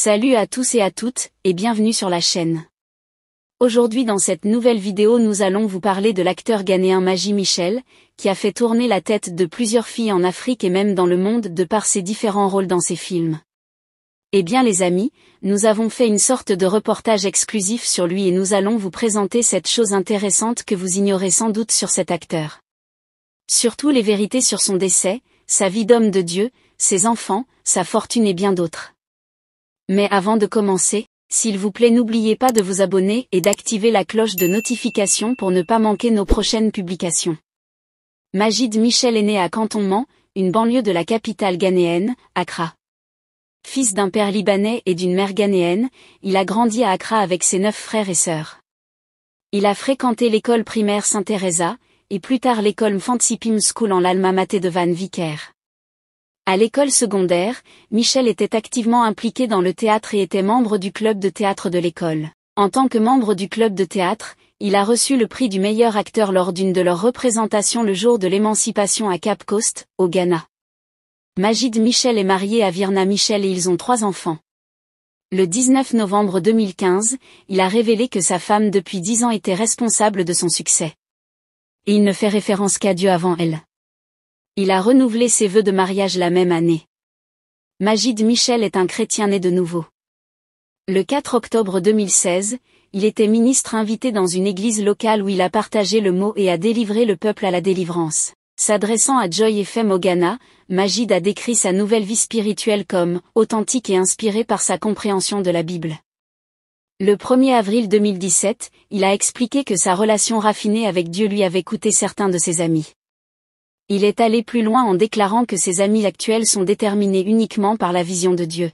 Salut à tous et à toutes, et bienvenue sur la chaîne. Aujourd'hui dans cette nouvelle vidéo nous allons vous parler de l'acteur ghanéen Magie Michel, qui a fait tourner la tête de plusieurs filles en Afrique et même dans le monde de par ses différents rôles dans ses films. Eh bien les amis, nous avons fait une sorte de reportage exclusif sur lui et nous allons vous présenter cette chose intéressante que vous ignorez sans doute sur cet acteur. Surtout les vérités sur son décès, sa vie d'homme de Dieu, ses enfants, sa fortune et bien d'autres. Mais avant de commencer, s'il vous plaît n'oubliez pas de vous abonner et d'activer la cloche de notification pour ne pas manquer nos prochaines publications. Magid Michel est né à Cantonment, une banlieue de la capitale ghanéenne, Accra. Fils d'un père libanais et d'une mère ghanéenne, il a grandi à Accra avec ses neuf frères et sœurs. Il a fréquenté l'école primaire saint thérèse et plus tard l'école Mfantsipim School en l'Alma Maté de Van Vicaire. À l'école secondaire, Michel était activement impliqué dans le théâtre et était membre du club de théâtre de l'école. En tant que membre du club de théâtre, il a reçu le prix du meilleur acteur lors d'une de leurs représentations le jour de l'émancipation à Cap Coast, au Ghana. Magid Michel est marié à Virna Michel et ils ont trois enfants. Le 19 novembre 2015, il a révélé que sa femme depuis dix ans était responsable de son succès. Et il ne fait référence qu'à Dieu avant elle. Il a renouvelé ses vœux de mariage la même année. Magid Michel est un chrétien né de nouveau. Le 4 octobre 2016, il était ministre invité dans une église locale où il a partagé le mot et a délivré le peuple à la délivrance. S'adressant à Joy FM au Ghana, Majid a décrit sa nouvelle vie spirituelle comme « authentique et inspirée par sa compréhension de la Bible ». Le 1er avril 2017, il a expliqué que sa relation raffinée avec Dieu lui avait coûté certains de ses amis. Il est allé plus loin en déclarant que ses amis actuels sont déterminés uniquement par la vision de Dieu.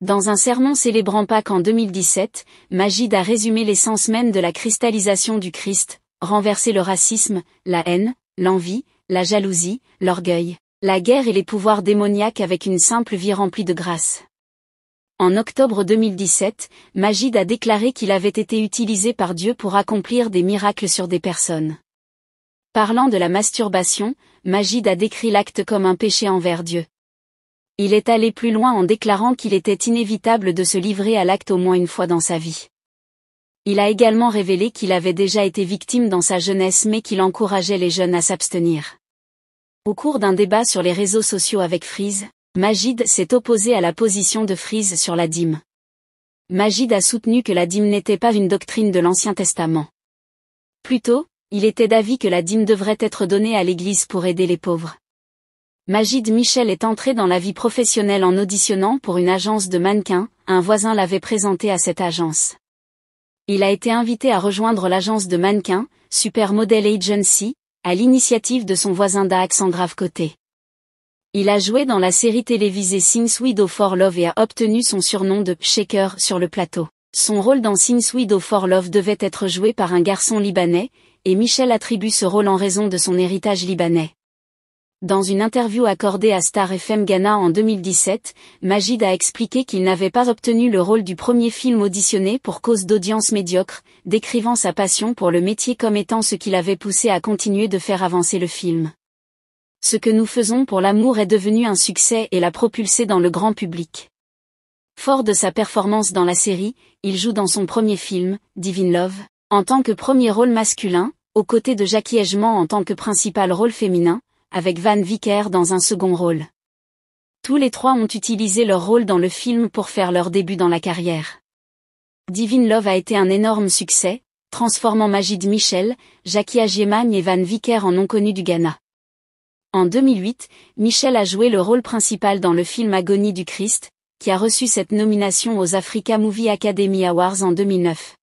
Dans un sermon célébrant Pâques en 2017, Magid a résumé l'essence même de la cristallisation du Christ, renverser le racisme, la haine, l'envie, la jalousie, l'orgueil, la guerre et les pouvoirs démoniaques avec une simple vie remplie de grâce. En octobre 2017, Magid a déclaré qu'il avait été utilisé par Dieu pour accomplir des miracles sur des personnes. Parlant de la masturbation, Magide a décrit l'acte comme un péché envers Dieu. Il est allé plus loin en déclarant qu'il était inévitable de se livrer à l'acte au moins une fois dans sa vie. Il a également révélé qu'il avait déjà été victime dans sa jeunesse mais qu'il encourageait les jeunes à s'abstenir. Au cours d'un débat sur les réseaux sociaux avec Frize, Magid s'est opposé à la position de Frise sur la dîme. Magid a soutenu que la dîme n'était pas une doctrine de l'Ancien Testament. Plutôt, il était d'avis que la dîme devrait être donnée à l'Église pour aider les pauvres. Magid Michel est entré dans la vie professionnelle en auditionnant pour une agence de mannequins, un voisin l'avait présenté à cette agence. Il a été invité à rejoindre l'agence de mannequins, Supermodel Agency, à l'initiative de son voisin Dax en grave côté. Il a joué dans la série télévisée Since We For Love et a obtenu son surnom de Shaker sur le plateau. Son rôle dans Since of for Love devait être joué par un garçon libanais, et Michel attribue ce rôle en raison de son héritage libanais. Dans une interview accordée à Star FM Ghana en 2017, Majid a expliqué qu'il n'avait pas obtenu le rôle du premier film auditionné pour cause d'audience médiocre, décrivant sa passion pour le métier comme étant ce qui l'avait poussé à continuer de faire avancer le film. Ce que nous faisons pour l'amour est devenu un succès et l'a propulsé dans le grand public. Fort de sa performance dans la série, il joue dans son premier film, Divine Love, en tant que premier rôle masculin, aux côtés de Jackie Egement en tant que principal rôle féminin, avec Van Vicker dans un second rôle. Tous les trois ont utilisé leur rôle dans le film pour faire leur début dans la carrière. Divine Love a été un énorme succès, transformant Magid Michel, Jackie Agieman et Van Vicker en non connus du Ghana. En 2008, Michel a joué le rôle principal dans le film Agonie du Christ, qui a reçu cette nomination aux Africa Movie Academy Awards en 2009.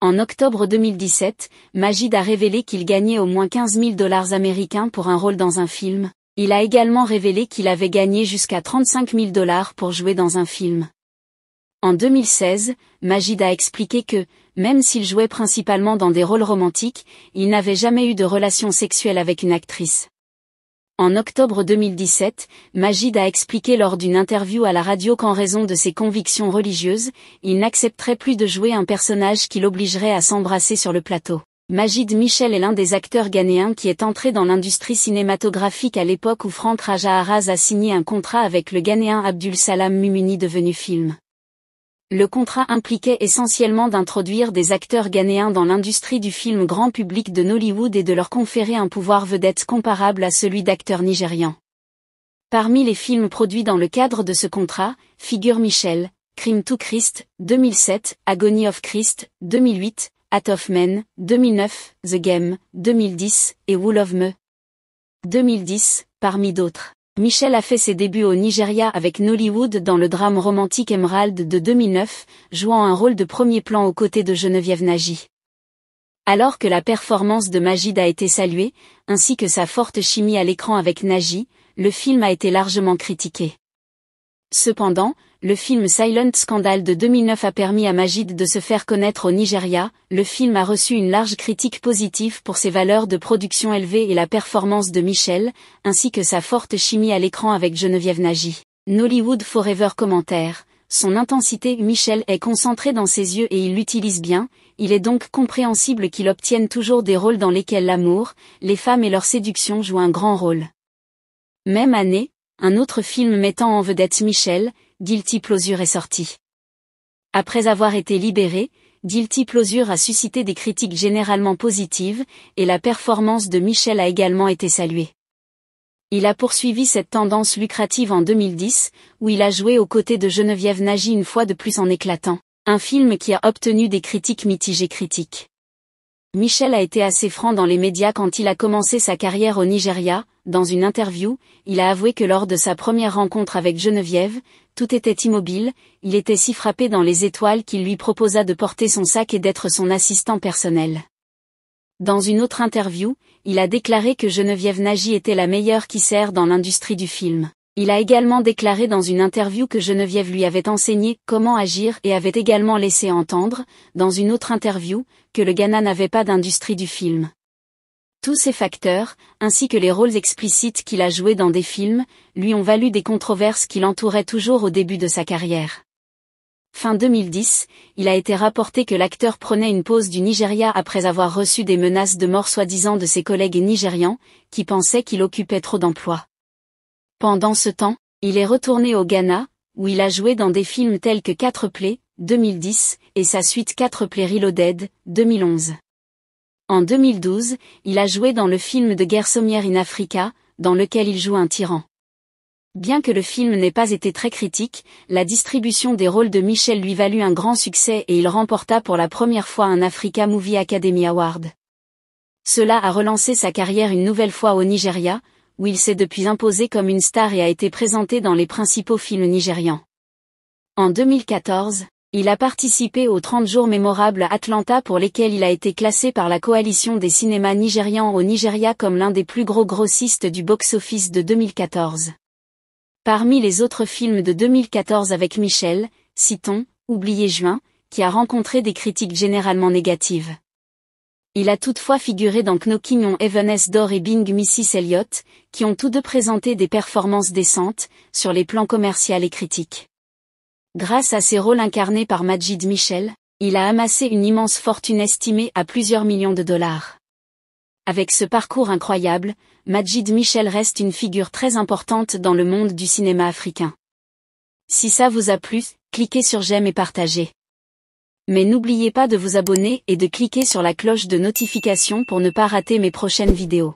En octobre 2017, Majid a révélé qu'il gagnait au moins 15 000 dollars américains pour un rôle dans un film. Il a également révélé qu'il avait gagné jusqu'à 35 000 dollars pour jouer dans un film. En 2016, Majid a expliqué que, même s'il jouait principalement dans des rôles romantiques, il n'avait jamais eu de relation sexuelle avec une actrice. En octobre 2017, Majid a expliqué lors d'une interview à la radio qu'en raison de ses convictions religieuses, il n'accepterait plus de jouer un personnage qui l'obligerait à s'embrasser sur le plateau. Majid Michel est l'un des acteurs ghanéens qui est entré dans l'industrie cinématographique à l'époque où Franck Raja Arras a signé un contrat avec le ghanéen Abdul Salam Mumuni devenu film le contrat impliquait essentiellement d'introduire des acteurs ghanéens dans l'industrie du film grand public de Nollywood et de leur conférer un pouvoir vedette comparable à celui d'acteurs nigérians. Parmi les films produits dans le cadre de ce contrat, figure Michel, Crime to Christ, 2007, Agony of Christ, 2008, At of Men, 2009, The Game, 2010, et Wool of Me. 2010, parmi d'autres. Michel a fait ses débuts au Nigeria avec Nollywood dans le drame romantique Emerald de 2009, jouant un rôle de premier plan aux côtés de Geneviève Nagy. Alors que la performance de Magid a été saluée, ainsi que sa forte chimie à l'écran avec Nagy, le film a été largement critiqué. Cependant, le film Silent Scandal de 2009 a permis à Majid de se faire connaître au Nigeria, le film a reçu une large critique positive pour ses valeurs de production élevées et la performance de Michel, ainsi que sa forte chimie à l'écran avec Geneviève Nagy. Nollywood Forever commentaire. Son intensité Michel est concentré dans ses yeux et il l'utilise bien, il est donc compréhensible qu'il obtienne toujours des rôles dans lesquels l'amour, les femmes et leur séduction jouent un grand rôle. Même année, un autre film mettant en vedette Michel, Guilty Plosure est sorti. Après avoir été libéré, Guilty Plosure a suscité des critiques généralement positives, et la performance de Michel a également été saluée. Il a poursuivi cette tendance lucrative en 2010, où il a joué aux côtés de Geneviève Nagy une fois de plus en éclatant, un film qui a obtenu des critiques mitigées critiques. Michel a été assez franc dans les médias quand il a commencé sa carrière au Nigeria, dans une interview, il a avoué que lors de sa première rencontre avec Geneviève, tout était immobile, il était si frappé dans les étoiles qu'il lui proposa de porter son sac et d'être son assistant personnel. Dans une autre interview, il a déclaré que Geneviève Nagy était la meilleure qui sert dans l'industrie du film. Il a également déclaré dans une interview que Geneviève lui avait enseigné comment agir et avait également laissé entendre, dans une autre interview, que le Ghana n'avait pas d'industrie du film. Tous ces facteurs, ainsi que les rôles explicites qu'il a joués dans des films, lui ont valu des controverses qui l'entouraient toujours au début de sa carrière. Fin 2010, il a été rapporté que l'acteur prenait une pause du Nigeria après avoir reçu des menaces de mort soi-disant de ses collègues nigérians, qui pensaient qu'il occupait trop d'emplois. Pendant ce temps, il est retourné au Ghana, où il a joué dans des films tels que 4 Play, 2010, et sa suite 4 Play Reloaded, 2011. En 2012, il a joué dans le film de guerre sommière in Africa, dans lequel il joue un tyran. Bien que le film n'ait pas été très critique, la distribution des rôles de Michel lui valut un grand succès et il remporta pour la première fois un Africa Movie Academy Award. Cela a relancé sa carrière une nouvelle fois au Nigeria, où il s'est depuis imposé comme une star et a été présenté dans les principaux films nigérians. En 2014, il a participé aux 30 jours mémorables à Atlanta pour lesquels il a été classé par la coalition des cinémas nigérians au Nigeria comme l'un des plus gros grossistes du box-office de 2014. Parmi les autres films de 2014 avec Michel, citons, Oublié juin, qui a rencontré des critiques généralement négatives. Il a toutefois figuré dans Knocking on Dor et Bing Mrs. Elliott, qui ont tous deux présenté des performances décentes, sur les plans commercial et critiques. Grâce à ses rôles incarnés par Majid Michel, il a amassé une immense fortune estimée à plusieurs millions de dollars. Avec ce parcours incroyable, Majid Michel reste une figure très importante dans le monde du cinéma africain. Si ça vous a plu, cliquez sur j'aime et partagez. Mais n'oubliez pas de vous abonner et de cliquer sur la cloche de notification pour ne pas rater mes prochaines vidéos.